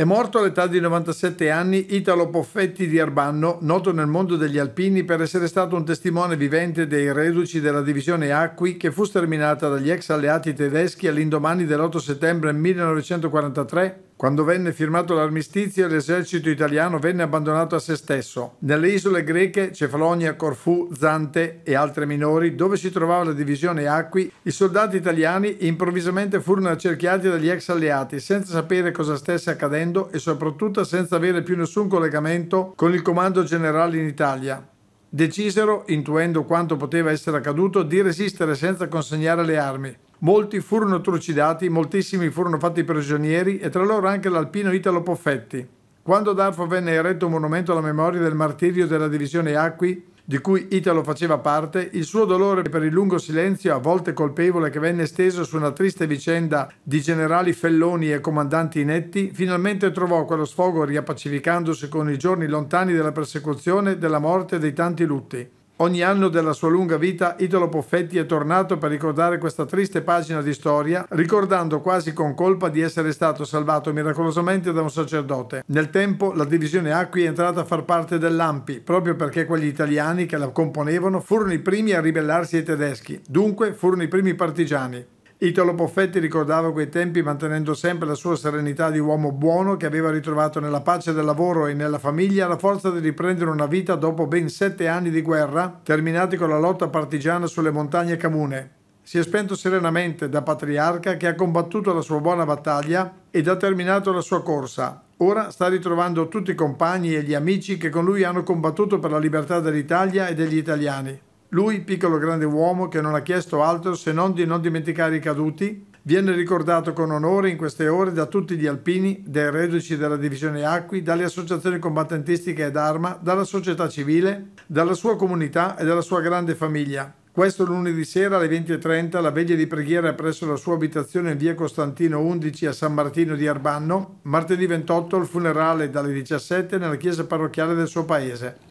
È morto all'età di 97 anni Italo Poffetti di Arbanno, noto nel mondo degli alpini per essere stato un testimone vivente dei reduci della divisione Acqui che fu sterminata dagli ex alleati tedeschi all'indomani dell'8 settembre 1943 quando venne firmato l'armistizio, l'esercito italiano venne abbandonato a se stesso. Nelle isole greche, Cefalonia, Corfù, Zante e altre minori, dove si trovava la divisione Acqui, i soldati italiani improvvisamente furono accerchiati dagli ex alleati senza sapere cosa stesse accadendo e soprattutto senza avere più nessun collegamento con il comando generale in Italia. Decisero, intuendo quanto poteva essere accaduto, di resistere senza consegnare le armi. Molti furono trucidati, moltissimi furono fatti prigionieri e tra loro anche l'alpino Italo Poffetti. Quando ad venne eretto un monumento alla memoria del martirio della divisione Acqui, di cui Italo faceva parte, il suo dolore per il lungo silenzio, a volte colpevole, che venne esteso su una triste vicenda di generali felloni e comandanti inetti, finalmente trovò quello sfogo riappacificandosi con i giorni lontani della persecuzione, della morte e dei tanti lutti. Ogni anno della sua lunga vita Italo Poffetti è tornato per ricordare questa triste pagina di storia, ricordando quasi con colpa di essere stato salvato miracolosamente da un sacerdote. Nel tempo la divisione Acqui è entrata a far parte dell'AMPI, proprio perché quegli italiani che la componevano furono i primi a ribellarsi ai tedeschi, dunque furono i primi partigiani. Italo Poffetti ricordava quei tempi mantenendo sempre la sua serenità di uomo buono che aveva ritrovato nella pace del lavoro e nella famiglia la forza di riprendere una vita dopo ben sette anni di guerra, terminati con la lotta partigiana sulle montagne Camune. Si è spento serenamente da patriarca che ha combattuto la sua buona battaglia ed ha terminato la sua corsa. Ora sta ritrovando tutti i compagni e gli amici che con lui hanno combattuto per la libertà dell'Italia e degli italiani. Lui, piccolo grande uomo che non ha chiesto altro se non di non dimenticare i caduti, viene ricordato con onore in queste ore da tutti gli alpini, dai reduci della divisione Acqui, dalle associazioni combattentistiche ed arma, dalla società civile, dalla sua comunità e dalla sua grande famiglia. Questo lunedì sera alle 20.30 la veglia di preghiera presso la sua abitazione in via Costantino 11 a San Martino di Arbanno, martedì 28 il funerale dalle 17 nella chiesa parrocchiale del suo paese.